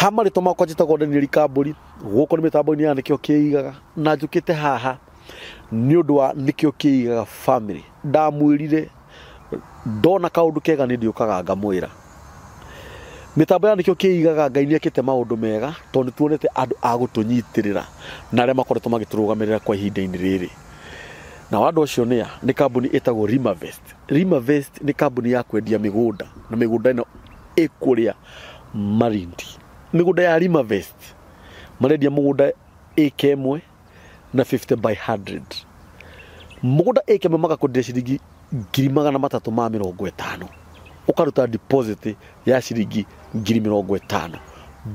ha maritå makwa njätagwo danieli kambå gå kå nä mä tambo-inä ya nä kä o kä igaga na njå kä te haha nä å ndå wa nä kä o kä igaga bamä ndamwä rire ndona kaå ndå kega nä ndiå kaga ngamwä ra mä tambo ya nä kä o kä igaga ngai nä akä te maå ndå mega tondå nä tuonete andå agå tå nyitä rä ra na arä a makoretwo magä tå rå gamä kwa ihinda-inä rä rä nao andå acio nä a nä kambuni ĩtagwo rimavest rimavest nä kambuni ya kwendia mĩgũnda na mĩgũnda ĩno ĩkũrĩa marindi migunda ya Rima Vest marendia mugunda ak mwe na 50 by 100 mugunda ak ika imwe magakwendia ciringi ngiri magana matatu ma mirongo itano ukaruta deposit ya ciringi ngiri mirongo itano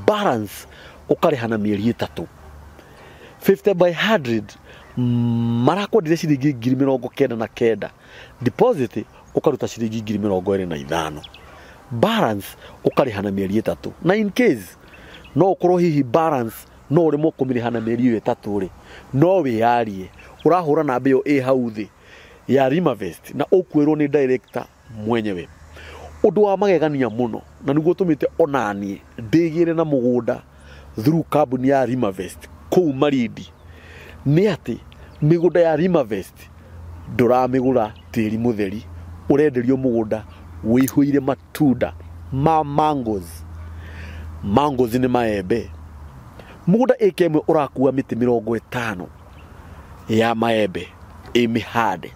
balance ukariha na mieri itatu 50 by 100 marakwendia ciringi ngiri mirongo kenda na kenda deposit ukaruta ciringi ngiri mirongo ĩrĩ na ithano balance ukariha na mieri itatu na in case no ukorwo hihi balance no mo kumirihana mieri iyo itatu ri no wiarie urahurana mbio i hau thi ya Rimavest na ukwirwo ni director mwenyewe undu wa magegania muno na niguo tumite onanie ndigire na mugunda through carbon ya Rimavest kuu Marindi ni ati migunda ya Rimavest nduramigura tiri mutheri urenderio mugunda wihuire matunda ma mangoes mango nä maembe må gå nda ä ka ä mwe å rakua mä tä mä rongo tano ya maembe ä mä hande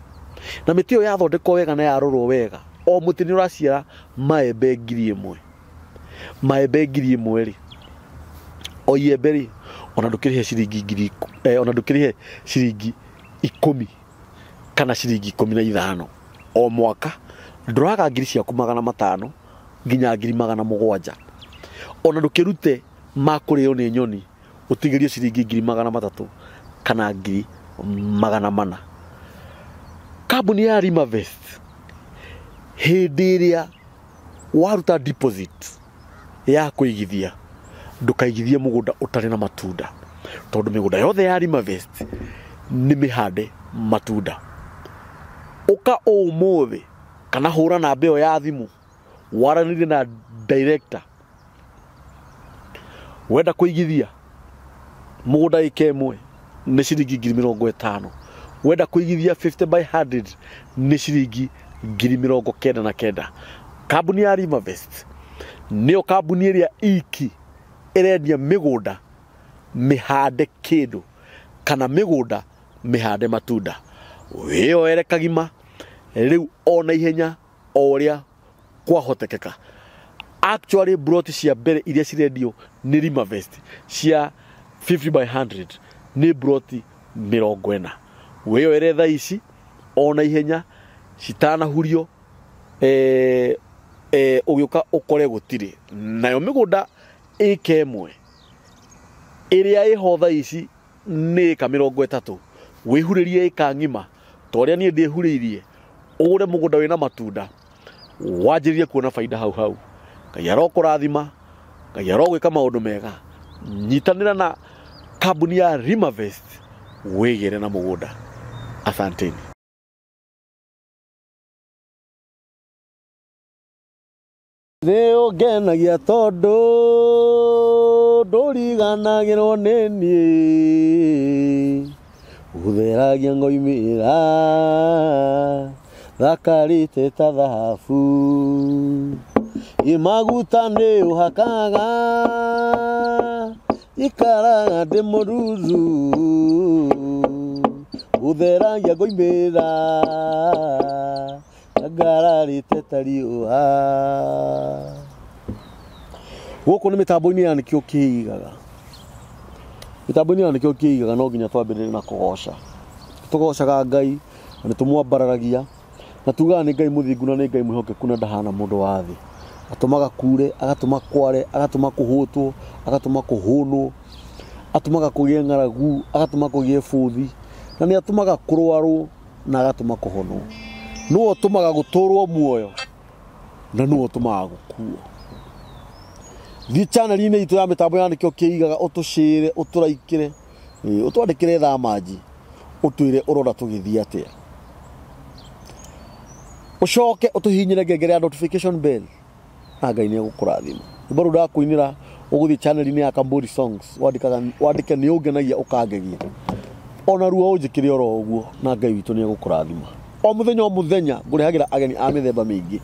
na mä tä ä yo yathondekwo wega na yarorwo wega o må tä nä å raciara maembe ngiri ä mwe maembe ngiri ä mwe rä o iembe rä ona ndå kä rä he ciringi ngiri eh, ona ndå kä rä he ciringi ikå kana ciringi ikå na ithano o mwaka ndå raga ngiri ciaku magana matano nginya ngiri magana må gwanja ona ndukirute makurio ni nyoni utigirie ciringi ngiri magana matatu kana ngiri magana mana kambuni ya Rimavest hĩndĩ ĩrĩa waruta deposit ya kũigithia ndũkaigithie mũgũnda ũtarĩ na matunda tondũ mĩgũnda yothe ya Rimavest nĩ mĩhande matunda ũka ũmũthĩ kana hũra na ĩyo ya thimũ waranĩrie na director wenda kuigithia muda ika mwe ni ciringi ngiri mirongo itano wenda kuigithia 50 by 100 ni ciringi ngiri mirongo kenda na kenda kambuni ya Rimavest niyo kambuni iria iki irendia migunda mihande kindu kana migunda mihande matunda ere kagima riu ona ihenya o uria kwahotekeka actually brought cia mbere iria cirendio nä rimavest cia 50 by 100 nä broti mä rongo ena wä thaa ici ona ihenya citanahurio å eh, eh, gä å ka å kore gå tirä nayo mä gå nda ä ka ä mwe ä rä a ä ho thaa ici nä ä ka mä rongo ätatå wä hurä rie ä kangima ng'ima ta å rä a niä ndä hurä irie å gå re må gå nda wä na matunda wanjä rä rie kuona baida hau hau ngai arokurathima ngai arogwika maundu mega ra na kambuni ya rimavest wigire na nda asanteni nä å ngenagia tondå ndå riganagä rwo nä niä ũtheragia ngoimä ra thakarä te ta thahabu imagutane uhakaga ikaraga ndĩ mũruru gũtheragia ngoimĩra ngararĩte ta riũa gũkũ nĩ mĩtambo-inĩ ya nĩkĩo kĩigaga mĩtambo-inĩ ya nĩkĩo kĩigaga no nginya twambĩrĩrie na kũgoca tũgocaga ngai na nĩ tũmwambararagia na tugaga nĩ ngai mũthingu na nĩ ngai mwĩhokeku na ndahana mũndũ wa thĩ atumaga kure agatuma kware agatuma kuhutwo agatuma kuhunwo atumaga kugie ng'aragu agatuma kugie buthi na nä atumaga kå rwarwo na agatuma kå honwo nä tumaga gå tå rwo muoyo na nä tumaga gå kuo thiä chaneri ya mä ya nä kiigaga utucire uturaikire utwandikire å tå cä re å tå utuhinyire re twandä kä re å twä re å tå gä ngengere ya notification bell na ngai nä egå kå rathima imba ndakå inä ra å gå thiä chaneli-inä ya kambori songs wandike nä å ngenagia å kangegia ona ruo å njä kä re oro å guo na ngai witå nä egå kå rathima o må thenya o må thenya ngå rehagä ra ageni a mä themba mä ingä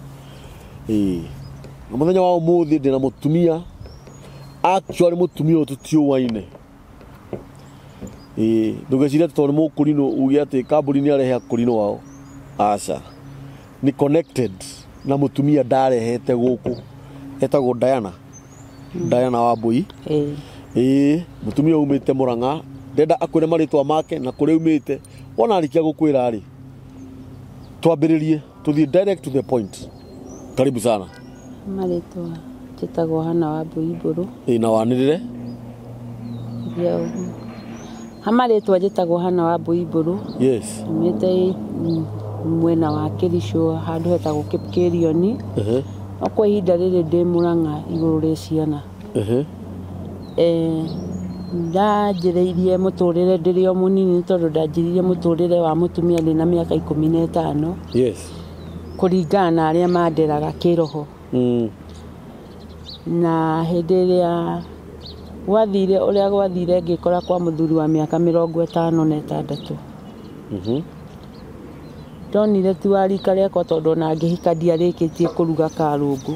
na må thenya wa å må thä ndä na må tumia actually må tumia å tå tiåwaine ndå geciria tondå nä må kå rinå uge atä kambå ri nä arehe akå rinå wao aca nä connected na mutumia ndarehete guku etagwo Diana hmm. Diana tumia ĩĩ mutumia umite Murang'a ndenda marä twa make na kũrĩa umite wona arikia gũkwĩra rĩ twambĩrĩrie tuthiĩ direct to the point karibu sana marĩtwa njĩtagwo hana Wambui mbũrũ ĩĩ na wanĩrĩre ha marĩtwa tagwo hana Wambui mbũrũ yes umite mwena wa kirisho handu hetagwo kipkirioni no kwa ihinda riri ndi muranga iguru ri ciana ndanjiriirie muturire rä o munini tondu ndanjiriirie muturire wa mutumia ndi na miaka mi na kå ringana na a manderaga kiroho mm. na rä a gwathire a gwathire ngikora kwa muthuri wa miaka ä tano na tandatå mhm ndonire ti wa rika rĩakwa tondũ ona ngĩhika ndiarĩkĩtie kũruga karũngũ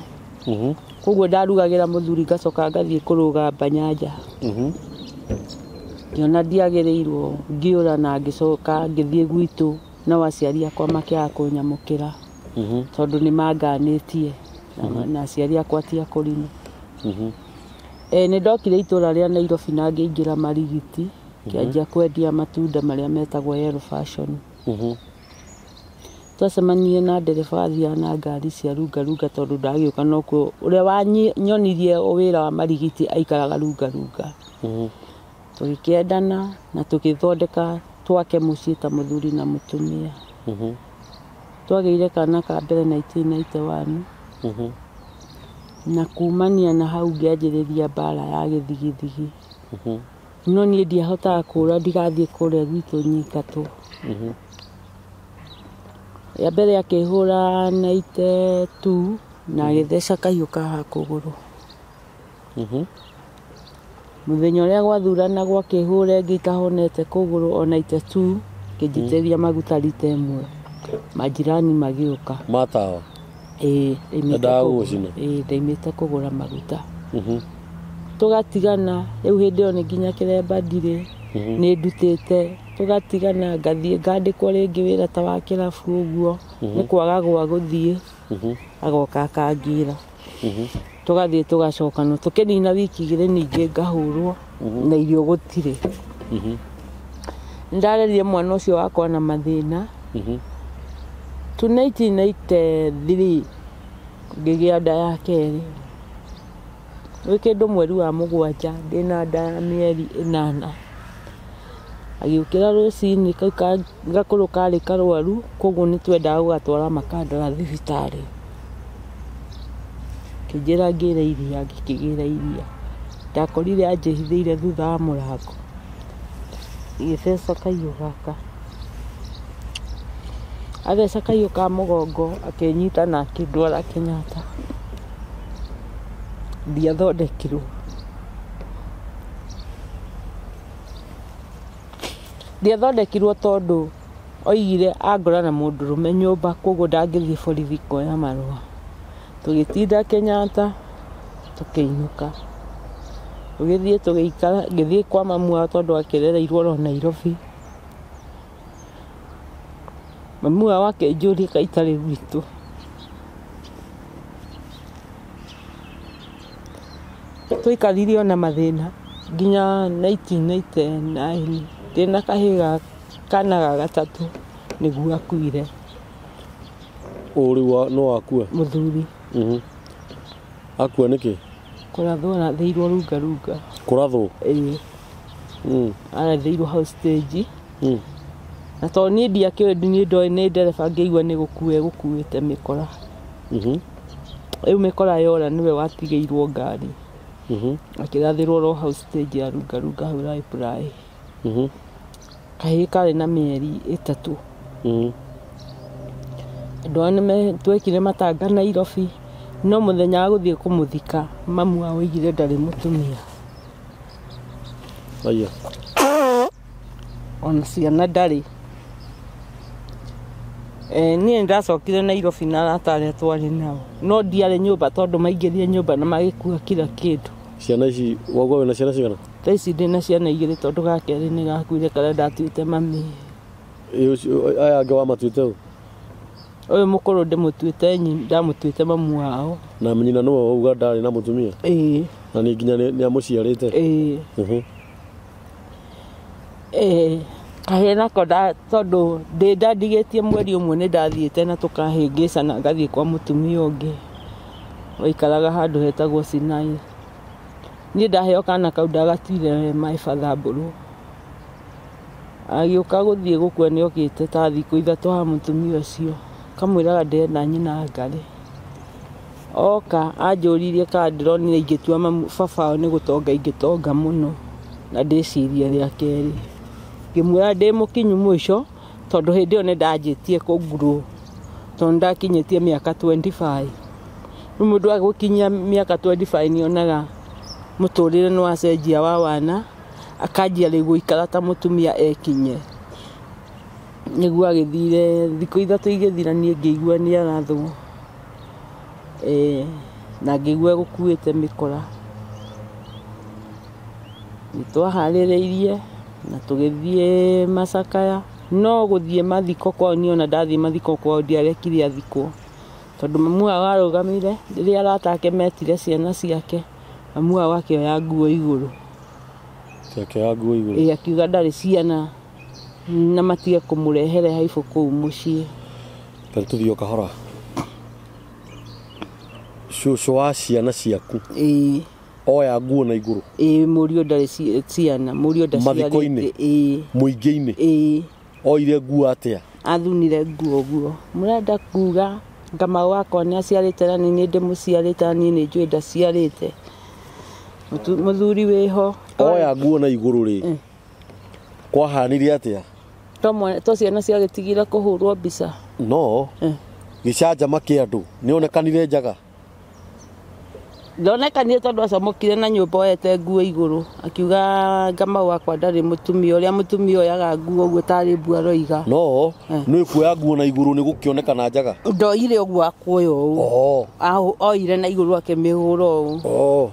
mhm. koguo ndarugagĩra mũthuri ngacoka ngathiĩ kũrũga mbanyanja mhm. ngĩona ndiagĩrĩirwo ngĩũra na ngĩcoka ngĩthiĩ gwitũ nao aciari akwa makĩaga kũnyamũkĩra mhm. tondũ nĩ manganĩtie na aciari akwa ti akũrinũ nĩ ndokire itũra rĩa Nairobi na ngĩingĩra Marigiti ngĩanjia kwendia matunda marĩa metagwo yellow passion twacemanirie na ndereba athiaga na ngari cia rungarunga tondũ ndagĩũka nokuo a wanyonirie ra wa marigiti aikaraga rungarunga mm-hmm. endana na thondeka twake ciä ta thuri na mm-hmm. twagä ire kana ka mbere 1991 mm-hmm. na kumania na hau ria mbara ya gĩthigithigi no niĩ ndiahotaga kũra rä a gwitũ nyingatwo ya mbere akĩhũra na ite tu na rå må thenya å rä a gwathuranagwo akä hå akĩhũra ĩngĩ itahonete rå ona ite tu ria mhm. maguta rita ĩmwe majirani magĩũka matawa kå gå ra maguta tå gatigana rä u tũgatigana rĩu hĩndĩ ĩyo nĩ nginya kĩremba nä mhm. ndutä te tũgatigana ngathiĩ ngandĩkwo wä ra ta wa å guo nä kwaga gwa thiä mhm. agoka akangira mhm. tũgathiĩ tũgacokana tũkĩnina wiki ningä ngahå rwo mhm. na irio ndare ndarerire mwana cio wakwa na ngä gä a nda ya wä kä ndå mweri wa ndä na nda ya mĩeri ĩnana agĩũkĩra rũcinĩ kau gakũrũ karĩ karwaru kwoguo nĩ twendaga gũgatwara makandara thibitarĩ akĩnjĩra ngĩre iria ngĩkĩgĩra iria ndakorire anjĩhithĩire thutha wa mũrango agĩtheca kahiũ gaka atheca kahiũ ka mũgongo akĩnyita na akĩndwara Kenyatta ndiathondekirwo ndiathondekirwo tondũ oigire angora na mũndũrũme nyũmba kwoguo ndangĩthiĩ borithi kuoya marũa tũgĩtinda Kenyatta tũkĩinũka tũgĩthiĩ tũgĩikara ngĩthiĩ kwa mamu wao tondũ akĩrereirwo oro Nairobi mamu wao akĩnjũria kaĩ itarĩ gwitũ twaikarire ona mathĩna nginya 1999 ndina kahiga kana ga gatatũ nĩguo akuire ũrĩ no wakua mũthuri mhm. akua nĩkĩ kũrathwo arathĩirwo runga runga mhm ana arathĩirwo hau stage mm. na tondũ niĩ ndiakĩũĩ niĩ ndoĩ nĩ ndereba ngĩigua nĩ gũkua egũkuĩte mĩkora mhm. rĩu mĩkora yora nĩwe watigĩirwo ngari mhm. akĩrathĩrwo ro hau stage ya runga runga hau prai kahä karä na mä eri ä tatå andå ayå nätwekire matanga nairobi no må thenya wa gå thiä kå må thika mamua å igire ndarä må tumia ona ciana ndarä niänä ndacokire nairobi na aratarä atwarä nao no ndiarä nyå mba tondå maingä rie nyå mba na magä kua kira kä ndå ciana ici wagu wnaciana cana ta ici ndä na ciana igä rä tondå gakerä nä gakuire karä ndatuä te mami aya angä wamatuä te å å yå må korwo rå ndä må tuä te ndamå tuä te mamu wao na nyina nä we uga ndarä na må tumia ä na nä nginya nä amå ciarä te ä kahä nako tondå ndä ndandigä tie mweri å mwe nä ndathiä te na tå kahä ngä cana ngathiä kwa må tumia å ngä waikaraga handå hetagwo cinai niä ndaheo kana kau ndagatuire maä agä å ka gå thiä gå kua nä okä te ta thikå ithatå ha må tumia å cio kamwä raga ndä enda nyina ngarä oka anjå ririe ka ndä ronire ingä tua babao nä gå tonga ingä tonga må no na ndä cirie rä a kerä ngä mwä ra ndä må kinyu må ico tondå hä ndä ä yo nä ndanjä tie kå ngurå tondå nä ndakinyä tie mä aka rä u må ndå agå kinyia mä aka nä onaga muturire ni wacenjia wa wana akanjia riu guikara ta mutumia ekinye niguo agithire thiku ithatu igithira nie ngiigua ni arathwo e, na ngiigua gukuite mikora nitwahaririirie na tugithie macakaya no guthie mathiko kwao ni ona ndathie mathiko kwao ndiarekire athikwo tondu mamu wao arũgamire arata aratake metire ciana ciake amwa wake ya nguo yake ya nguo iguru ya kiga ndarĩ ciana na matige kũmũrehere haibũ kũu mũciĩ tondũ tũthiĩ kahora cũcũ wa ciana ciaku ĩĩ oya nguo na igũrũ ĩĩ mũriũ ndarĩ ciana mũriũ ndaciarĩte ĩĩ mũingĩ-inĩ ĩĩ oire nguo atia athunire nguo guo mũrenda kuga ngamau wakwa nĩ aciarĩte na ni nĩ ndĩmũciarĩte na niĩ nĩ njũĩ ndaciarĩte muthuri wiho oya nguo na iguru ri eh. kwahanire atia tomwe to ciana ciagitigire kuhurwo mbica no eh. gicanjama kä andå nä onekanire njaga ndonekanire tondå acomokire na nyå mba oete nguo igå rå akiuga ngamau wakwa ndarä må tumia å rä a må tumia oyaga nguo å tarä mbu no eh. nä kuoya nguo na igå rå nä gå kä onekana njaga ndoire å guo akuoya å å oire na igå rå akä mä hå ra å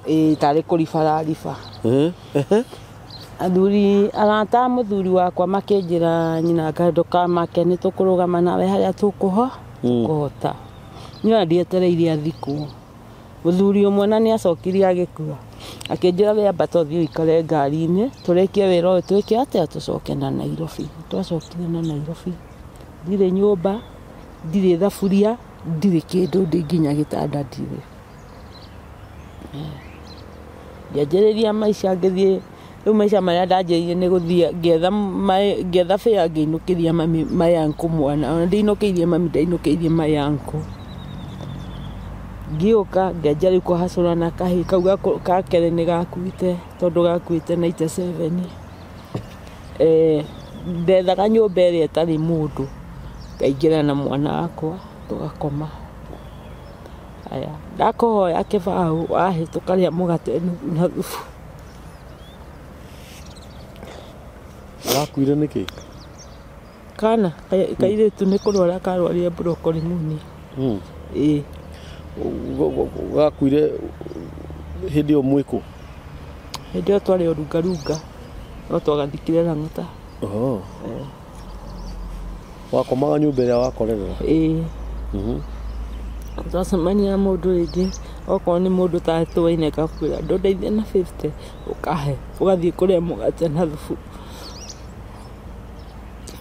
å athuri arata må thuri wakwa makä njä ra nyina ngandokamake nä tå kå rå gama nawe harä a tå kå ho hmm. tå ndietereire athikwo Mũthuri ũmwe na nĩ acokire agĩkua. Akĩnjĩra wĩambate ũthiĩ ũikare ngari-inĩ, tũrĩkie wĩra ũyũ twĩke atĩa tũcoke na Nairobi. Twacokire na Nairobi, ndirĩ nyũmba, ndirĩ thaburia, ndirĩ kĩndũ, nginya gĩtanda ndirĩ. Ngĩanjĩrĩria maica ngĩthiĩ, rĩu maica marĩa ndanjĩrĩirie nĩ gũthiĩ ngĩetha ngĩetha fare ngĩinũkĩria mami my uncle mwana. Ona ndinũkĩirie mami, ndainũkĩirie my uncle ngioka ngenja riu kuhacura na kahi kau gakere ni gakuite tondu gakuite na ite seven ndethaga nyumba iria itari mundu ngaingira na mwana wakwa tugakoma aya ndakohoya kibau wahi tukarĩa mũgate na thubu wakuire nĩkĩ kana kairĩtu nĩ kũrwara karwarire brokoli mũni hmm. ĩĩ gakuire hindi yo mwiku hindi yo twari runga runga no twagathikire na ng'uta oho wakomaga nyumba ĩrĩa wakorerera ĩĩ mhm. twacemania na mũndũ rĩngĩ okorwo nĩ mũndũ tatwaine kakwĩra ndũndeithie na å å kahe 50 ũkahe ũgathiĩ må mũgate na thubu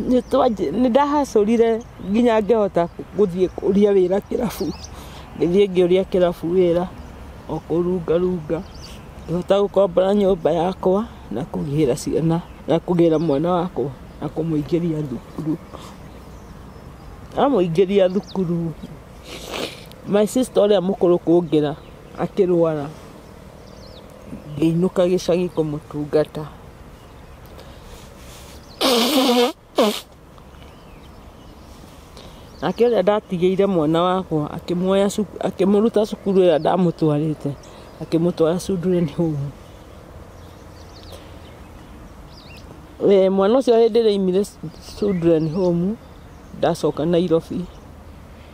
nä ndahacå rire nginya hota gå thiä kå ria wä ra kä rabu ngä å rä a kä rabu wä ra o kå ngä hota gå ngĩhota nyå mba yakwa na ra ciana na kå gä ra mwana wakwa na kå må ingä ria thukuru amå ingä ria thukuru å rä a må kå kå rå ngä ra akä rwara ngä inå ka gä cagi kå må tungata nake ndatigä ire mwana wakwa akĩmuoya akĩmũruta cukuru ĩrĩa ndamũtwarĩte akĩmũtwara children home e, mwana ũcio hĩndĩ ĩrĩa aimire children home ndacoka nairobi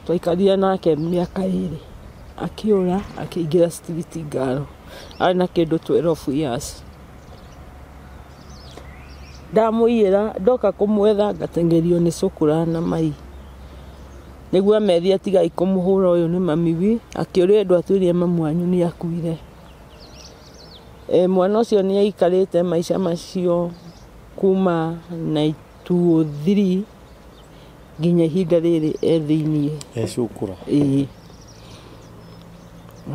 twaikarire nake mĩaka ĩrĩ akĩũra akĩingĩra street ngaro arĩ na kĩndũ 12 years ndamũiyĩra ndoka kũmwetha ngateng'erio nĩ cũkũra na mai nĩguo amethire tigai kũmũhũra ũyũ nĩ mamiwi akĩũria endwa atwĩrie mamu wanyu nĩ akuire e, mwana ũcio nĩ aikarĩte maica macio kuma na 1923 nginya ihinda rĩrĩ e thĩiniĩ ecukura ĩĩ e.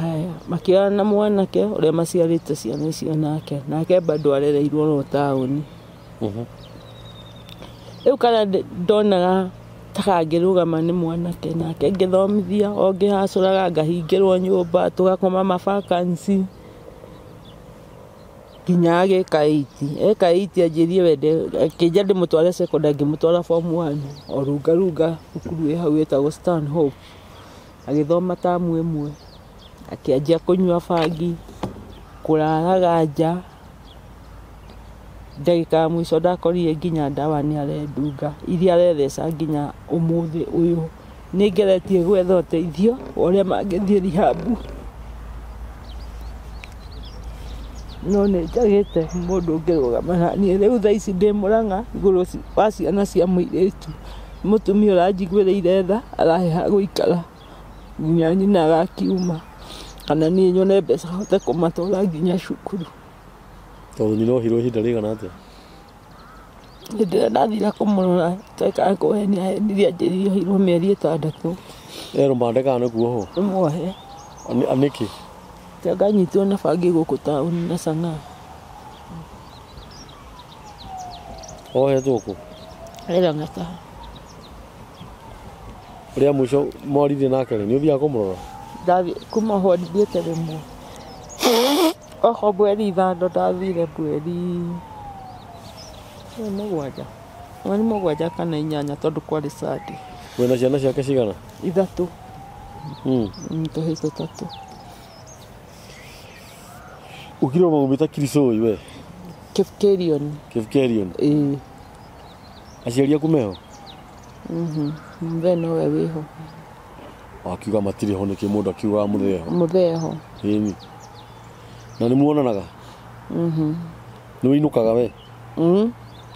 haya makĩoya na mwanake ũrĩa maciarĩte ciana icio nake nake bado arereirwo oro taũni mhm. rĩu kana ndonaga gama nä mwanake nake ngithomithia o ngihacåraga ngahingärwo nyåmba tågakoma mabakanci nginya ageka iti eka iti anjärie wende akä ndä må tware sekonda ngä må twara bomu wanyu o runga runga ä hau ätagwo stanhope agä thoma tamu ä mwe akä anjia kå nyua bangi kå raraga nja ndagika ya mwico ndakorire nginya ndawa nä arendunga iria aretheca nginya umuthi uyu nä ngeretie gwetha ũteithio ũrĩa mangĩthiĩ rihabu no nä njagĩte mũndå ũngä rũgama naniä rĩu tha ici ndä må rang'a igå wa ciana cia mũirä tu må tumia å ranjiguä rä ire tha arahe ha gå ikara nginya nyina agakiuma kana niä nyone mbeca hote kå matå nginya cukuru tondå nä nohirwo ihinda rĩigana atĩa hä ndä ä rä a ndathire kå må rora twaikaa kå henia henirie njä ohirwo mä eri ä tandatå erå mbande nä kuohwo mwohe nä kä nganyitwo na bangi gå kå taåni na cang'aa ohetwo kå erang'ata rä a må ico mwarithie nake rä nä å thiaga kå må rora kuma hwarithie te rä mwe oho mweri ithano ndathire mweri mũgwanja mweri mũgwanja kana inyanya tondũ kwarĩ sande wĩna ciana ciake cigana ithatũ hmm. mm, tũhĩ tũtatũ ukirwo maumĩte kiricũi we kĩbkerion kĩbkerion ĩĩ aciari aku meho mbe mm-hmm. nowe wĩho akiuga matirĩ ho nĩkĩ mũndũ akiugaga mũtheho mũtheho ĩni na nä muonanaga mhm. nä wä we mhm.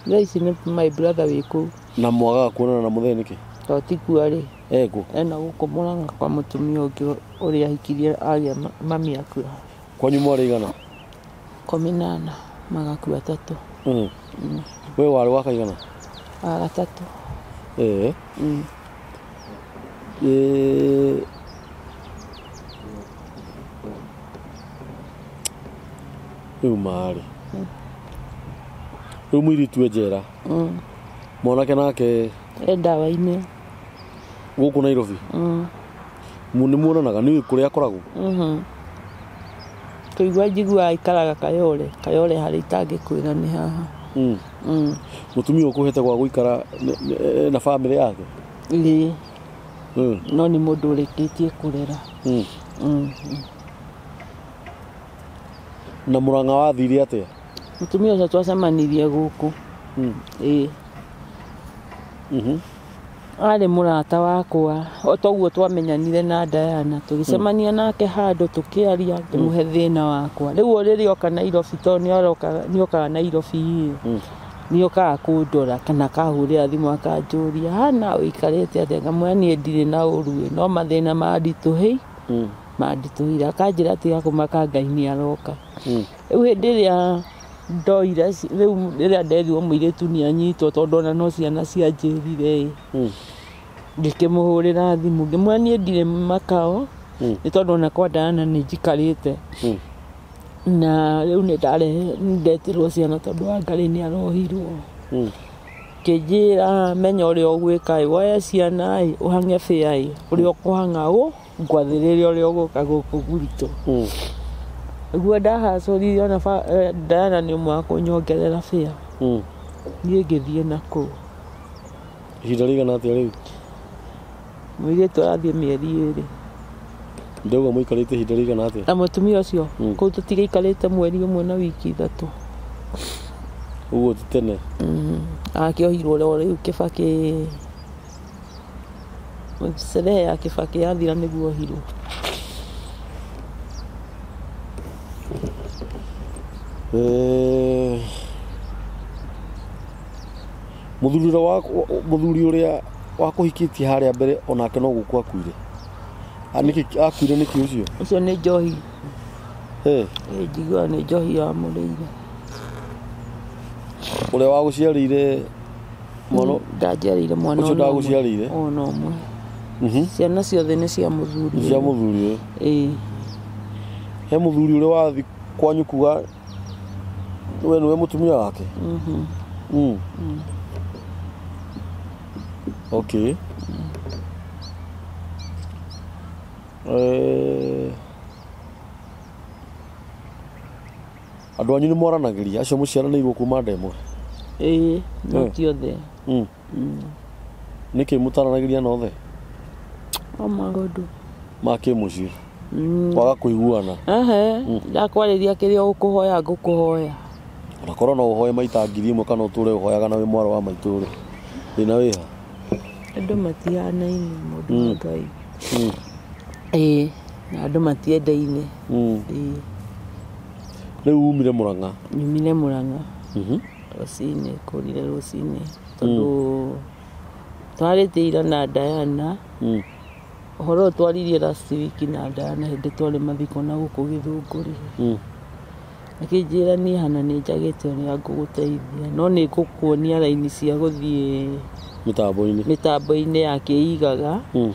thaa ici nä my brother wä kå u na mwagaga kuonana na må thee nä kä to tikua rä ekå ena gå kå må ranga kwa må tumia å ngä å rä a ahikirie agä mami akua kwanyu mwarä igana kå nana magakua tatå mhm. mm. we warä wa kaigana wagatatå ee. mm. u marä rä u mũiritu e njera mm. mwanake nake e ndawa gå kå nairobi mm. nä muonanaga nä kå rä akoragwo kå mm-hmm. igua njigua aikaraga kayore kayore harä itangä kwä ra nä haha må mm. tumia å kå hete gwa gå ikara na bamä rä yake ä no nä må ndå å rä kä tie kå rera mm-hmm na muranga wathire atia mutumia ucio twacemanirie guku mm. ä mm -hmm. Mhm. arä må rata wakwa o toguo twamenyanire na dayana tå gä cemania mm. nake handå tå kä aria wakwa må riri thä na wakwa rä u rä rä oka nairobi tondå nä okaga nairobi ä hmm. nä okaga kå ndora kana kahå rä ra thimå akanjå ria hana ah, å ikarä te atä na å ruä no mathä na manditå hä hmm manditũhire akanjĩra tiga kũmaka ngai nĩ aroka hmm. rĩu hĩndĩ ĩrĩa ndoire rĩu rĩrĩa nderirwo mũirĩtu nĩ anyitwo tondũ ona no ciana cianjĩrire hmm. ngĩkĩmũhũrĩra thimũ ngĩmwĩra niĩ ndirĩ makao hmm. nä tondå ona kwandana nä njikarä te na rĩu nĩ ndetirwo ciana tondũ wa ngarĩ nĩ arohirwo kĩnjĩra menya ũrĩa ũgwĩka ĩ woye ciana å rä a å kå hanga å ngwathä rä rä ra å å a gå ka gå gũkũ guritå hmm. guo ndahacũrire ona ndana eh, nĩ ũmwe wa kũnyongerera bĩa hmm. niĩ ngĩthiĩ na kũu ihinda rĩigana mä eri ä rä mĩeri må ikarä te ihinda rĩigana atĩa na må tumia å cio mũtumia ũcio hmm. kũu te mweri å mwe na wiki ithatå ithatũ ũguo ti tene mm-hmm. u kä kĩbakĩ serehe ya kifaa kiathira niguo hirwo eh. muthurire wa muthuri uria wakuhikitie haria mbere onake no gukua akuire aniki ah, akuire niki ucio ucio ni njohi eh njigua ni njohi ya murire uria waguciarire mwana ndaciarire mwana ucio ndaguciarire ona umwe Mhm. ciana ciothe nä cia må thuricia cia må thuri he må thuri å rä wathi kwanyu kuga we nä we må tumia wake mhm. mm. Mm. okay mm. eh. andå anyu nä moranagä ria acio må ciaranä irwo kuma ndemwe ä no eh. tiothe nä kä må taranagä ria nothe maundu ma kä må ciä mm. kwaga kå iguana mm. ndakwariria kä rä a å kå hoya ngå kå hoya onakorwo no å hoe maita ngiri ĩmwe kana å tå re å hoyaga na wä mwaro wa maitå rä thä na wä ha andå matihanaine må ndå ä na andå matiendaine rä u umire må ranga nyumire må ranga rå cinä kå rire rå cinä tondå twarä tä na dayana mm horo twaririe last week na ndana hindi twari mathiko na guku githunguri hmm. akinjira ni hana ni njagite ni nguguteithia no ni ngukuonia raini cia guthie mitambo-ini mitambo-ini mm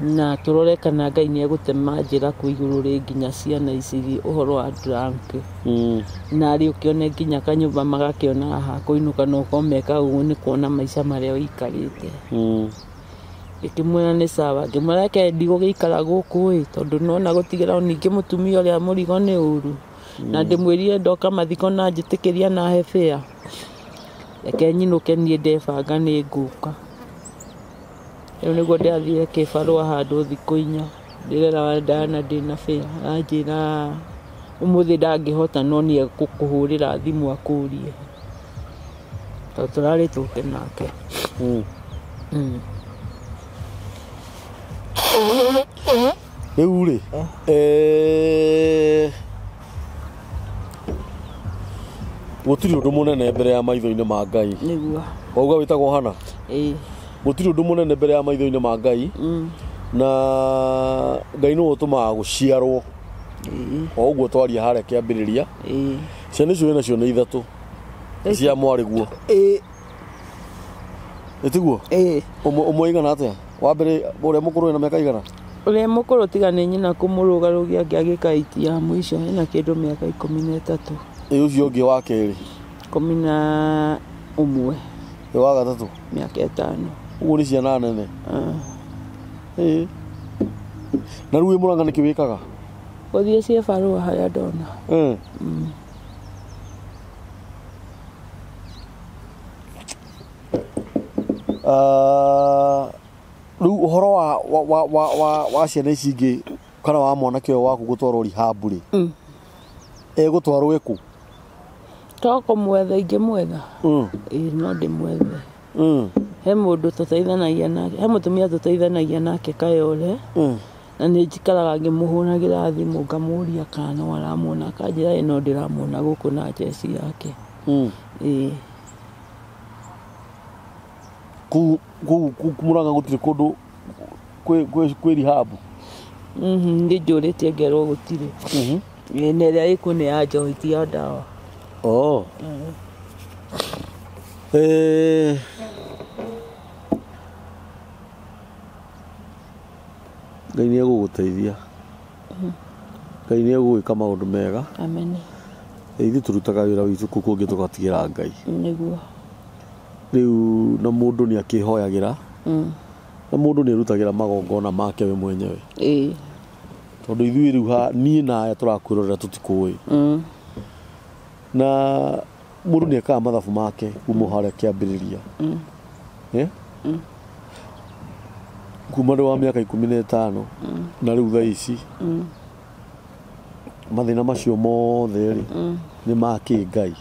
na turore kana ngai nä egutema njä ra kwä igå rå rä nginya ciana icigi å horo wa drunk hmm. na ari å kä one nginya kanyå mba magakä ona hakå inå ka no komeka å guo nä kuona maica marä a mm ikarä te hmm ngĩkĩmwĩra ni sawa ngĩmwĩra reke ndigũ gĩikara gũkũ ĩ tondũ nona gũtigĩra ningĩ mũtumia ũrĩa mũrigo nĩ uru na mm. ndĩmwĩrire ndoka mathiko na njĩtĩkĩria na he bĩa reke nyinũke niĩ ndebanga nĩ ngũka rĩu nĩguo ndathire kĩbarũa handũ thikũ inya ndĩrera ndana ndĩna bĩa anjĩra ũmũthĩ ndangĩhota no nĩ egũkũhũrĩra thimũ akũrie tondũ tũrarĩ tũke nake mm. Mm rä rä u gå tirä å ndå må nene mbere ya maitho inä ma ngai wä tagwo hana gå tirä å ndå må nene mbere ya maitho inä ma ngai mm. na ngai nä nĩ ũtũmaga gũciarwo o guo twaria harä kä ambä harĩa kĩambĩrĩria ciana icio nacio nä ithatå cia mwarä guo ä mwarĩguo å ũmwe igana atĩa wambere ure mukuru ena miaka igana ure mukuru tigane nyina kumurugarugia angi agika iti ya mwisho ena kindu miaka ikumi na itatu uyu ucio ungi wa keri ikumi na umwe uyu wa gatatu miaka itano uguo ni ciana nene na rä u må nä kä wä kaga gå thiä ciä barå ndona uh, rä u å horo wa, ciana ici ingä kana wa mwanake å yå waku gå twarwo rihabu rä mm. egå twarwo ä kå to mwetha ingä mwetha mm. no ndä mwethe mm. he må ndå tå teithanagia nake he må tumia tå teithanagia nake kayore mm. na nä njikaraga ngä må hå ragä ra thimå ngamå ria kana waramuona kanjä ra ä no ndä ramuona gå kå na njeci yake mm kumuranga gutire kundu kwe rehab mhm, ndi njuritie ngerwo gutire mhm. na ĩrĩa ĩkuo nĩ ya njohi ti ya ndawa oh mhm. eh ngai nä egå gå teithia ngai nä egå gä ka maå ndå mega ithuä tå rutaga wä ra witå kå kå ngä tå gatigä ra ngai nä riu na mundu ni akihoyagira mm. na mundu ni rutagira magongona make we mwenyewe tondu ithui riu ha na naya turakwirorera tutikui mm. na mundu ni ekaga mathabu make kuma haria kiambiriria mm. kuma ndi wa miaka ikumi na itano na riu thaa ici mathina macio mothe ri ni maki ngai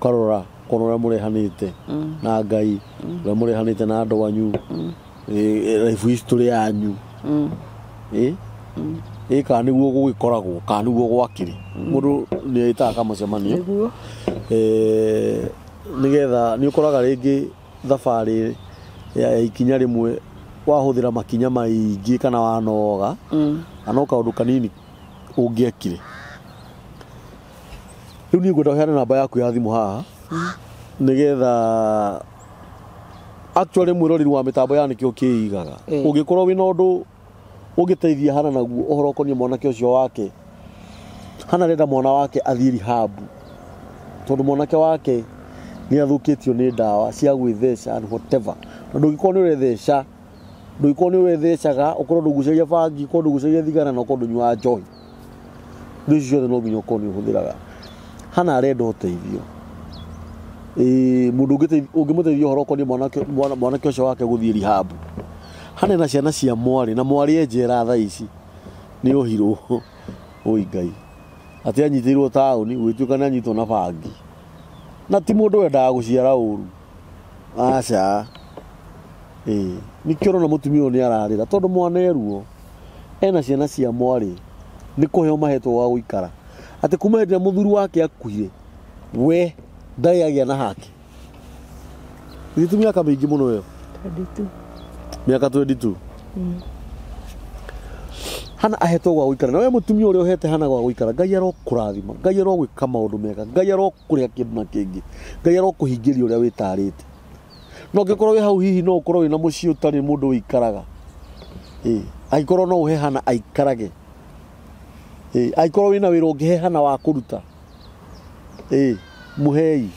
karora ona å rä a må rehanä te mm. na ngai å mm. rä a må rehanä te na ndåanyu mm. yanyu ä kana nä guo gå gä koragwo kana nä guo gwakä rä må ndå nä ä taga kamå cemanio nä getha nä å koraga rä ngä thabarä ya ikinya rä mwe wahå thä ra makinya maingä kana wanoga ana å kaå ndå kanini å ngä ekire rä u niä ngwenda å heane namba yaku yathimå haha nigetha actually mwiroreri wa mitambo ya nikio kiigaga ungikorwo wina undu ungiteithia hana naguo uhoro ukonie mwanake ucio wake hana renda mwana wake athii rihabu tondu mwanake wake ni athukitio ni ndawa cia gwitheca and whatever na ndungikorwo ni uretheca ndungikorwo ni urethecaga ukorwo ndugucagia bangi ukorwo ndugucagia thigara na ukorwo ndunyuaga njohi ndu icio ciothe no nginya ukorwo ni uhuthiraga hana arenda uteithio mundu ungimuteithia uhoro ukonie mwanake ucio wake guthii rehab hane na ciana cia mwarĩ na mwarĩ enjera thaa ici nä å hirwo åi ngai atä anyitä irwo taåni gwä tuä ka na bangi na ti må ndå wendaga gå ciara å ru aca nä kä rona må tumia å yå nä ararä ra tondå mwana eruo ena ciana cia mwarĩ nä kå heo mahetwo wa gå ikara kuma hä ndä ä må thuri wake akuire we ndagiagia na haki thitu miaka mingi muno yo miaka 22 mm. hana ahetwo gwa guikara nawe mutumia uria uhete hana gwa guikara ngai arokurathima ngai arogwika maundu mega ngai arokuria kindu na kingi ngai arokuhingiria uria witarite no ngikorwo wi hau hihi no ukorwo wina mucii utari mundu uikaraga angikorwo no uhe hana aikarage angikorwo wina wira ungihe hana wa kuruta muhei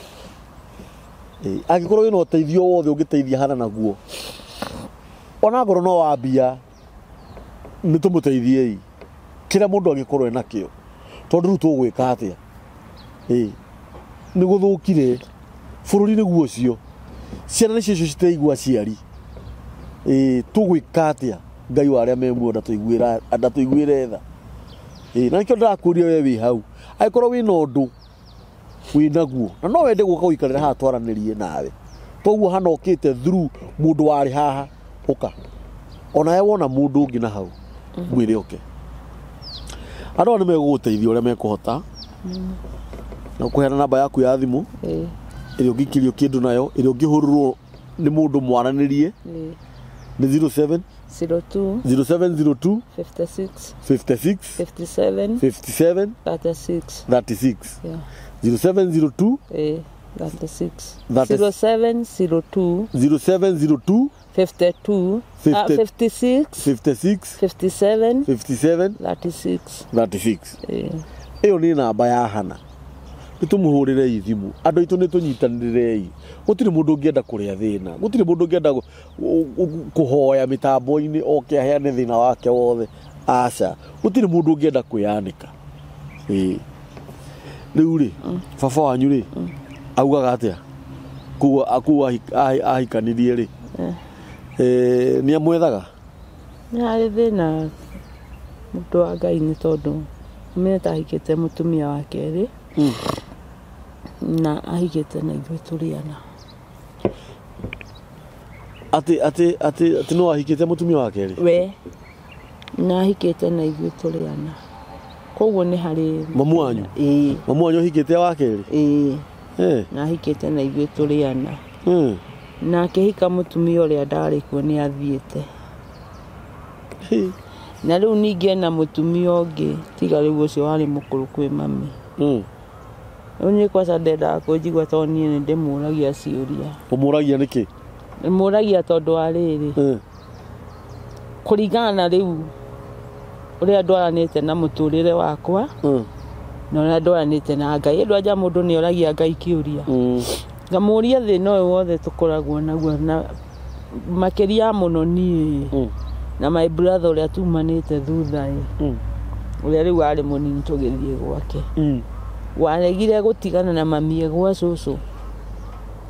angikorwo wina uteithio wothe ungiteithia hana naguo ona ngoro no wambia nä tå må teithiei kä rä a må ndå angä korwo enakä o tondå rä u tå gwä ka atä nä gå thå kire bå rå ri nä guo å cio ciana nä ciacio citeigua aciari tå gwä ka atä a ngai wa arä a memuo ndatå iguä re tha na nä kä o ndärakå ria we wä hau angä korwo wä na å ndå winaguo na no wende ikarä guikarira haha rie nawe toguo hana te må ndå warä haha å uka onawe wona å ngä na hau mwä mwire uke andå aa nä megå gå megågåteithia å rä a mekåhota na kå heana namba yaku ya thimå ä rä å ngä ikä kä ndå nayo ä rä å ngä hå rå rwo nä må ndå mwaranä rie nä 07 0702 eh, that's the 6 that 0702 0702 52 50, uh, 56 56 rei gå tirä må iyo ni namba ya hana nitumuhurire ithimu thä na gå gutire mundu ndå kuria thina gutire mundu hoya kuhoya mitambo-ini oke aheane thina wake wothe aca gutire mundu kwä yanä ka ää u rä mm. baba wanyu rä mm. augaga atä a kuu ahikanirie rä eh. eh, nä amwethaga nä harä thä na må ndå wa ngai nä tondå mene tahikä te må tumia wa kerä mm. na ahikä te na ithuä tå rä ana atä atä no ahikä te må tumia wa kerä we na ahikä te na ithuä tå rä ana koguo nä harä mamu wanyu ä mamu wanyu wa kerä ä na hikite na ithuä tå rä ana na akä hika må tumia å rä a ndarä kuo nä athiä te na rä u ningä ena må tumia å ngä tiga rä u å cio warä må kå rå kwä mami rä u nä kwaca ndendaga kå njigua tondå niä nä ndä må ragia ciå ria å må ragia nä kä må ragia tondå wa rä rä kå ringana na rä u uria ndwaranite na muturire wakwa mm. na uria ndwaranite na ngai andu anja mundu ni oragia ngai kiuria hmm. ngamuria mm. thina uyu wothe tukoragwo naguo na makiria muno nie mm. na my brother uria tumanite thutha i hmm. uria riu ari munini tugithie gwake hmm. waregire gutigana na mamie gwa cucu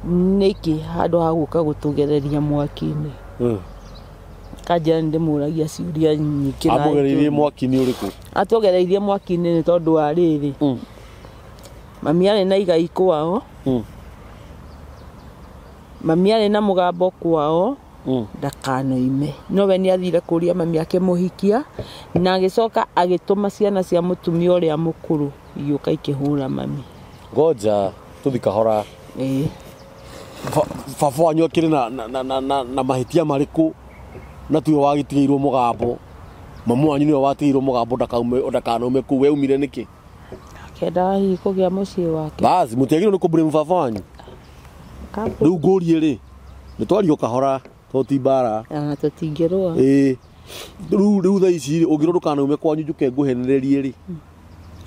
niki handu ha guka gutugereria mwaki-ini kanjira nä ndä må ragia ciuria nyingä amũgereirie mwaki-inä å rä kå atwongereirie mwaki-inä nä tondå wa rä rä mami arä na igai kwao mami arä na må gambo kwao ndakanoime nowe nä athire kå ria mami akä må hikia na agä coka agä tå ma ciana cia må tumia å rä a må kå rå igä å ka ikä hå ra mami gonja tå thikahora baba wanyu akä rä na mahä tia marä kå na tuyo må mugambo mamu wanyu niwe watigairwo mugambo ndakanaume kuu we umire niki akendaga hihi kugia mucii wake basi mutiagirwo ni kubrame baba wanyu rie rä ri ni å kahora to ti mbara tutingirwa ii riu riu thaa ici ri ungirwo ndukanaume kwanyu njuke nguhenererie ri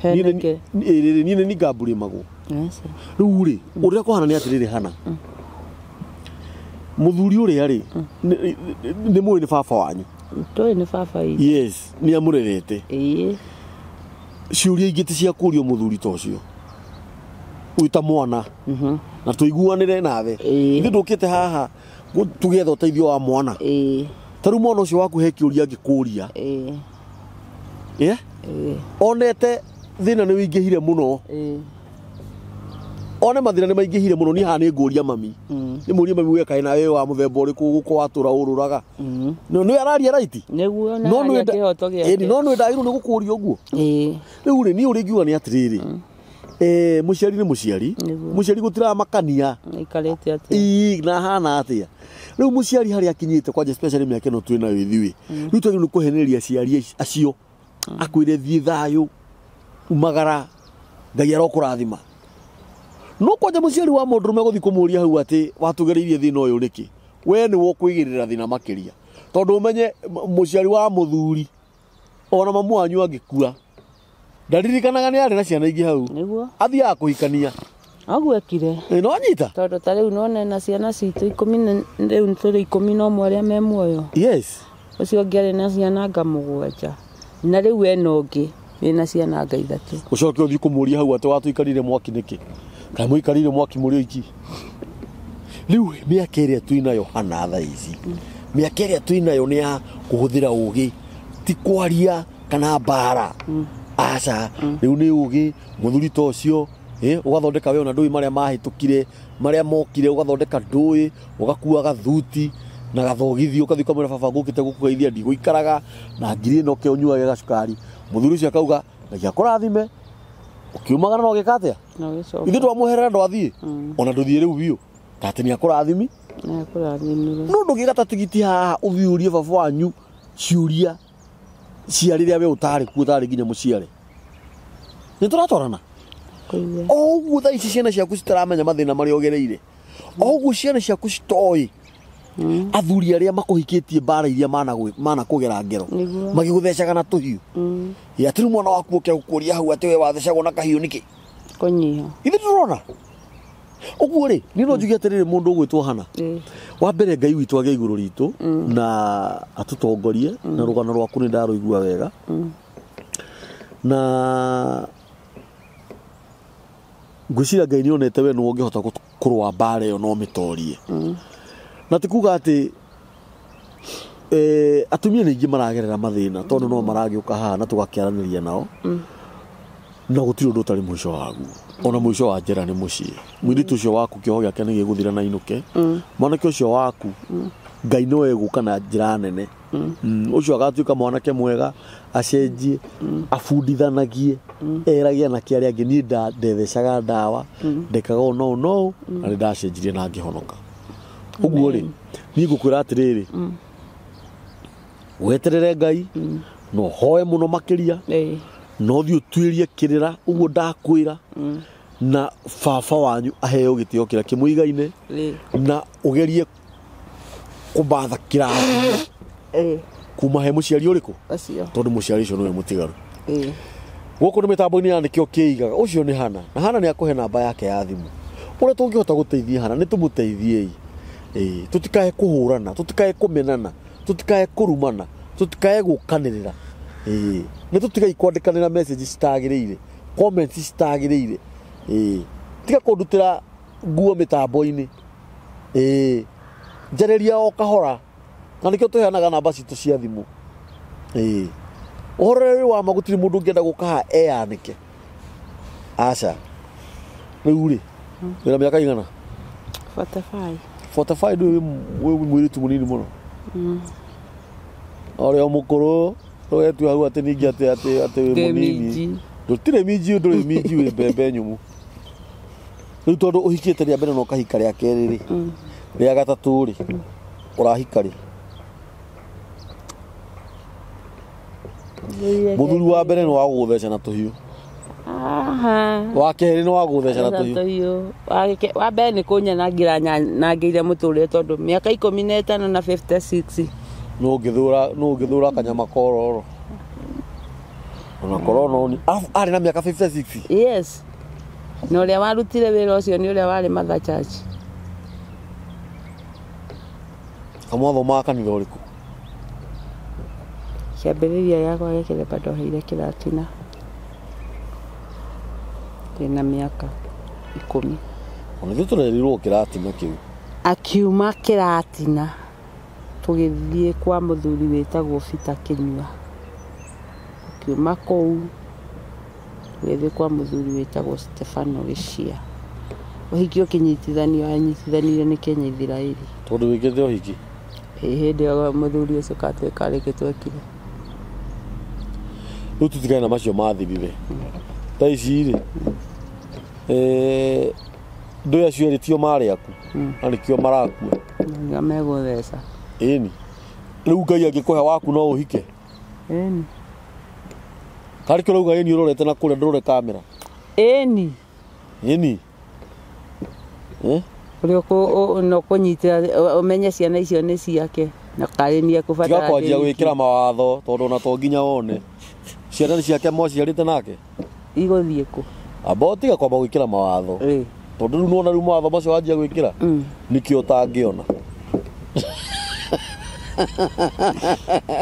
niä nä ningambå rä magwo rä u rä å rä a kå hana nä atä rä rä hana muthuri uria ri mm. ni ni baba wanyu toy ni baba ii yes ni amurerete ii shuri ingi ti cia kurio muthuri ta ucio uita mwana mhm. na tuiguanire nathe ithu ndukite haha tugetha uteithio wa mwana ta taru mwana ucio waku he kiuria angikuria onete thina ni wingihire muno Mm. Mm. ona mathina nä maingä muno ni haha nä ngå ria mami nä må mami wä kaä na wa må themba å rä kå gå kwatå ra rå raga nä we araria raiti no nä ni rwo nä gå kå ria å guo rä u rä niä å rä ngiuga nä atä rä rä må ciari nä må ciari må ciari gå tiramakania na hana atä a rä u må ciari harä akinyä te kwanja aka ä no twä na wä thiä rä u twagä ciari acio mm. akwä re thiä thayå umagara ngai arokå rathima no kwanja mũciari wa mũndũ rume gũthiĩ kũmũria hau atĩ watũgereirie thĩna ũyũ rĩkĩ we nĩ wokwĩgĩrĩra thĩna makĩria tondũ ũmenye mũciari wa mũthuri ona mamu wanyu angĩkua ndaririkanaga nĩ arĩ na ciana ingĩ hau athiaga kũhikania hikania ekire no nyita tondũ ta rĩu none na ciana citũ ikũmi rĩu tũrĩ ikũmi na ũmwe arĩa me muoyo yes ũcio ũngĩ arĩ na ciana nga mũgwanja na rĩu ena ũngĩ wĩna ciana nga ithatũ ũcoke ũthiĩ kũmũria hau atĩ watũikarire mwaki nĩkĩ kamwikarire mwaki muri iki riu miaka iria twinayo hana thaa ici miaka iria twinayo ni ya kuhuthira ugi ti kwaria kana bara asa riu ni ugi muthuri ta ucio ugathondeka we na ndui maria mahitukire maria mokire ugathondeka ndui ugakuwa gathuti na gathogithi ukathi mwana baba ngukite gukugeithia ndigũikaraga na ngiri ke ũkĩũnyuage gacukari muthuri ũcio akauga ngai akũrathime ukiumagara no gika atia ithu twamuherera ndwathiä mm. ona nduthiä rä u biå tatä nä akårathimi no ndå gä gata tigiti haha å thiå baba wanyu ciå cia rä rä a we å tarä kuo tarä nginya må ciare nä tå ratwarana o å guo thaa ici ciana ciaku citaramenya mathä na marä a å gereire o guo ciana ciaku citoä Mm. athuri aria makuhikitie mbara iria mana mana kugera ngero magiguthecaga na tuhiu ya riu mwana waku uke gukuria hau ati we wathecagwo na kahiu niki kunyiha ithe turona uguo ri ni no mm. njuge atiriri mundu ugwitwo hana wa mbere ngai witu age iguru ritu mm. na atutongorie na rugano rwaku ni ndaruigua wega na ngwiciria ngai nä onete we nä wongä hota kå rwa mbara ä yo no mä torie na tikuga atä eh, atumia nä aingä maragerera na tondå no maragä å ka haha na tå gakäaranä nao mm. na gå tirä å ndå tarä må ico waguo ona må ico wa njera nä må ciä mwiritu å cio waku kä oho gä ake nä gä gå thira na inå ke mm. mwanake å cio waku mm. ngai no egå ka na njä nene å cio agatuä ka mwanake mwega acenjie abundithanagie erage anake arä angä niä ndethecaga ndawa ndekaga å no å no na nä ndacenjirie na ngä honoka uguo rä niä ngå kwä ra atä rä mm. rä weterere ngai mm. na å hoe må no makä ria na å thiä å tuä rie kä rä ra å guo ndakwä ra mm. na baba wanyu aheo gä tä o rä a kä må igaine na å gerie kå mbatha kä rathimo kuma he må ciari å rä kå tondå må ciari å cio nä we må tigaru gå nä mä tambo-inä ya nä kä o kä igaga å cio nä hana na hana nä akå he namba yake ya thimå å rä a tå ngä hota gå hana nä tå må teithiei ä tutikae kå hå rana tutikae kå menana tutikae kå rumana tutikae gå kanä rä ra nä tutigai kwandä kanä ra citagä rä ire citagä rä ire tiga ndutä ra nguo mä tambo-inä njareria o kahora na nä kä o tå heanaga namba citå cia thimå å horereri wa ma gå tirä må ndå å ngä enda gå kaha eanä ke rä u wä na mä aka igana fortified mwiritu mm. munini muno ore omukuru wetu hau ati ningi ati ati ati we munini ndutire miji ndu ri miji we mbembe nyumu riu tondu uhikite ria mbere na ukahika ria keri ri mm. ria gatatu ri urahika ri muthuri wa mbere ni wa gugutheca na tuhiu wakerä nä wagåthecana tå yå wa mbere nä kå nyanangä ra nangä må tå rä re tondå mä aka ikå mi na ätano na no ngä thå ra kanyama kororo ona korononi arä na mä aka yes na å rä a warutire wä ra å cio nä å rä a warä matha church kamwathomaga å rä kå kä ambä rä ria yakwa gekere bado heire kä ratina ndina miaka ikumi ona ithuĩ tũrerirwo kĩratina kĩu akiuma kiratina tugithie kwa muthuri wĩtagwo bita kinywa akiuma kũu tũgĩthiĩ kwa muthuri wĩtagwo stefano gĩcia ũhiki ũkĩnyitithanio anyitithanire nĩ kenya ithiraĩri tondu wĩkĩte ũhiki ĩ hĩndĩ ĩyo mũthuri ũcio katuĩka rĩngĩ twekire rĩu tũtigane na macio mathirire ta ici rĩ Ee, ndu acio erä tio marä aku na hmm. nä kio marakua ga megåtheca ni rä u ngai angä kå he waku no å hike ni karä kä rauga ni å rorete na kå rä a ndå rore ra ni ni rä no kå nyitä å menye ciana icio nä ciake na karä ni ekå batigakwanjia gwä kä ra mawatho tondå ona to nginya wone ciana nä ciake mwaciarä te nake igå thiä kå amba ũtiga kwamba gwĩkĩra mawatho tondũ rĩu nona rĩu mawatho macio wanjia gwĩkĩra nĩkĩo ũtangĩona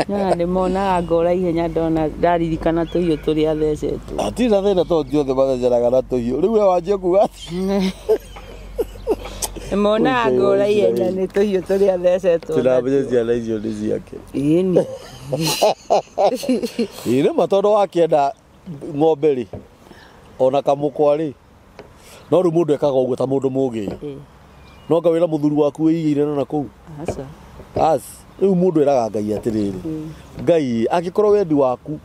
na nĩ monaga ngora ihenya ndona ndaririkana tũhiũ tũrĩa thecetwo hatirĩ na thĩna tondũ tiothe matheceraga na tũhiũ rĩu we wanjia kuga monaga ngora ihenya nĩ tũhiũ tũrĩa thecetwo tũramenya ciana icio nĩ ciake ĩni ĩrĩma tondũ wakĩenda ng'ombe rĩ ona kamukwa rä no rä u må ndå ekaga å guo ta må ndå må gä no ga wä ra må thuri waku wä igä na kå u as u må ndå eraga ngai atä rä rä ngai angä korwo wendi waku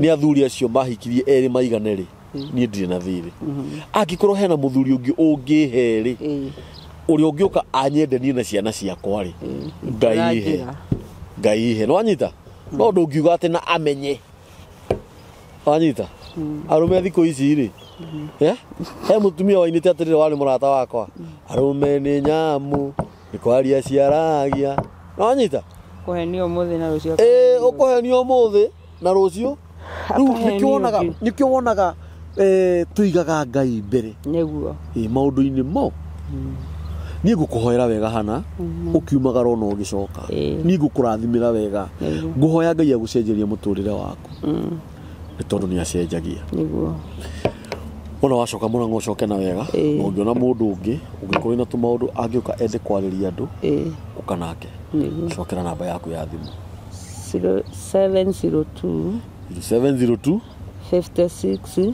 nä athuri acio mahikirie erä maigane ri ni ndire na thirä mhm. angä korwo hena må thuri å ngä å ngä herä å rä a å ngä å ka na ciana ciakwa rä ngai he ngai he no hmm. ndå ngiuga ati na amenye wanyita arume thiku ici rĩ mm-hmm. eh? he mutumia wainite atirire warä må rata wakwa mm. arume nä nyamu nä kwaria ciaragia na wanyita kåhenio må thä na rå cio å kåhenio må thä na rå cio rä u nä kä wonaga tå igaga ngai mbere näguo maå ndå-inä mo mm. niä ngå kå hoera wega hana å mm-hmm. kiumagara ona å gä coka niä ngå kå rathimä ra wega ngå hoya ngai agå cenjeria må tå rä re waku mm nä tondå nä acenjagia wona wacoka må rango å na wega na å ngä ona må ndå å ngä å ngä korwo na tå maå ndå angä å ka ende kwarä ria andå å kanake cokera namba yaku ya thimå 56 56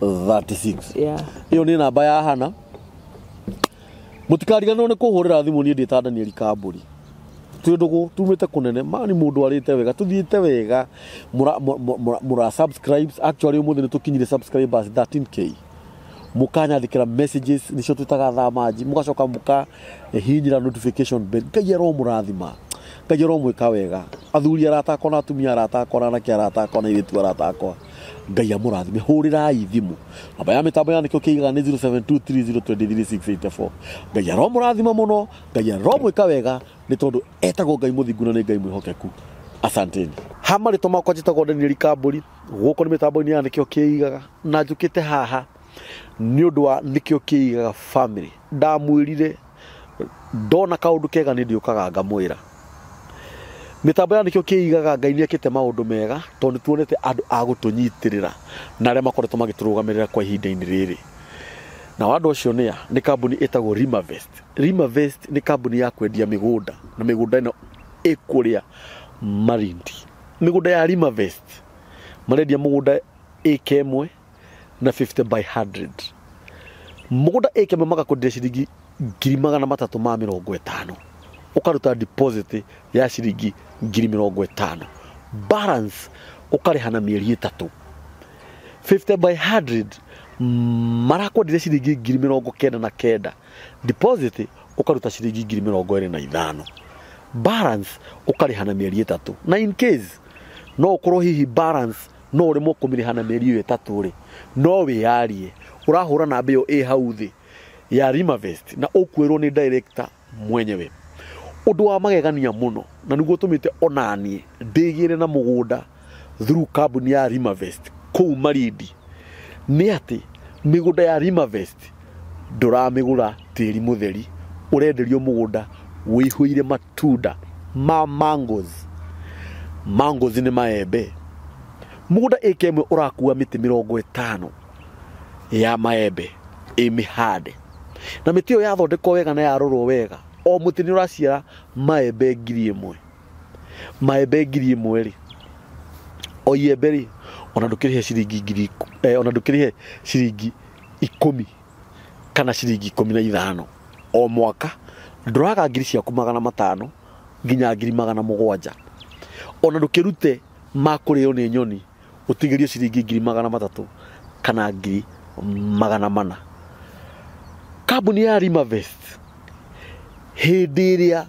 ä yo nä namba ya hana må tikariganärwo nä kå hå rä ra thimå niä ndä ta danieli kambå ri tå tumä te kå nene ma nä må ndå arä te wega tå thiä te wega må ra å må thä nä tå kinyire k mukanyandikira messages nicio twitaga thamaji mugacoka mukahinyira notification bell ngai ero murathima ngai aromwika wega athuri aratakwa na atumia aratakwa na anake aratakwa na airĩtu aratakwa ngai amũrathime hũrĩrai thimũ namba ya mĩtambo ya nĩkĩo kĩigaga nĩ 0723023684 ngai aromũrathima mũno ngai aromwĩka wega nĩ tondũ etagwo ngai mũthingu na nĩ ngai mwĩhokeku asanteni ha marĩtwa makwa njĩtagwo danieli kambũri gũkũ nĩ mĩtambo-inĩ ya nĩkĩo kĩigaga na njũkĩte haha nĩ ũndũ wa nĩkĩo kĩigaga bamĩrĩ ndamwĩrire ndona kaũndũ kega nĩ ndiũkaga ngamwĩra mitambo ya nikio kiigaga ngai niekite maundu mega to ni tuonete andu agutunyitirira na aria makoretwo magiturugamirira kwa ihinda-ini riri na wandu ucio nia ni kambuni itagwo rimavest rimavest ni kambuni ya kwendia migunda na migunda ino ikuria marindi migunda ya rimavest marendia mugunda ika na 50 by 100 mugunda ika imwe magakundia ciringi ngiri magana matatu ma mä rongo ukaruta deposit ya shiringi ngiri mirongo itano balance ukariha na mieri itatu 50 by 100 marakwendire shiringi ngiri mirongo kenda na kenda deposit ukaruta shiringi ngiri mirongo ĩrĩ na ithano balance ukariha na mieri itatu na in case no ukorwo hihi balance no ũremwo kũmĩrĩha na mieri ĩyo ĩtatũ rĩ no wĩyarie ũrahũra namba ĩyo ĩ hau thĩ ya Rimavest na ũkuĩrwo ni director mwenyewe undu wa magegania muno na niguo tumite onanie ndigire na mugunda through kambuni ya Rimavest kuu Marindi ni ati migunda ya Rimavest nduramigura tiri mutheri urenderio mugunda wihuire matunda ma mangoes mangoes ni maembe mugunda ĩka ĩmwe ũrakua mĩtĩ mĩrongo ĩtano ya maembe ĩmĩhande na mitio ĩyo yathondekwo wega na yarorwo wega o må tä nä å raciara maembe ngiri ä mwe maembe ngiri ä mwe rä o iembe rä ona ndå kä rä he ciringi ngiri eh, ona ndå kä rä he ciringi ikå kana ciringi ikå na ithano o mwaka ndå ngiri ciaku magana matano nginya ngiri magana gwanja ona rä o nä nyoni ũtigĩrio ciringi ngiri magana matatå kana ngiri magana mana kambuni ya Rimavest hĩndĩ ĩrĩa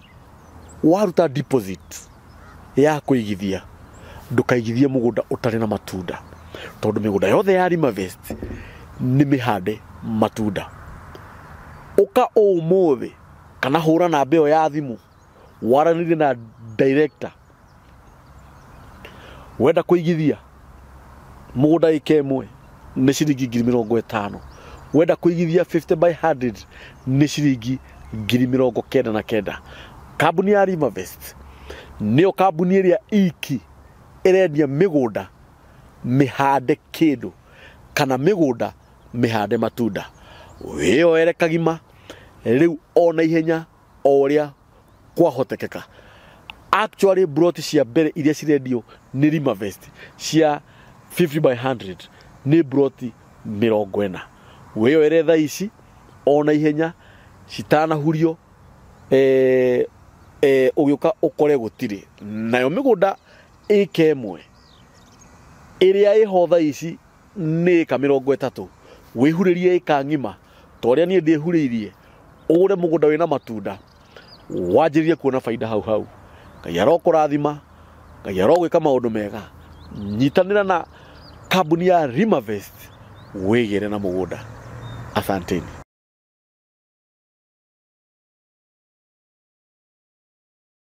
waruta deposit ya kuigithia ndukaigithie mugunda utari na matunda tondu mĩgũnda yothe ya Rimavest ni mihande matunda ũka ũmũthĩ kana hura na ĩyo ya thimu waranire na director wenda kuigithia mugunda ĩka ĩmwe nĩ ciringi ngiri mĩrongo ĩtano wenda kuigithia 50 by 100 ni ciringi ngiri mirongo kenda na kenda kambuni ya Rimavest nĩyo kambuni ĩrĩa iki ĩrendia migunda mihande kindu kana migunda mihande matunda ere kagima riu ona ihenya o ũrĩa kwahotekeka actually broti cia mbere iria cirendio ni Rimavest cia 50 by 100 ni brought mĩrongo ĩna wĩyoere ici ona ihenya citanahurio eh, eh, ugiuka ukore gutire nayo migunda ika imwe iria ihotha thaa ici nä ä ka mä rongo ätatå wä hurä rie ä ng'ima rä a niä ndä hurä irie å gå re må gå nda wä na matunda wanjä rä kuona baida hau hau ngai arokå rathima ngai arogwä ka maå ndå mega nyitanä ra na kambuni ya rimavest wä gä re na må gå nda asanteni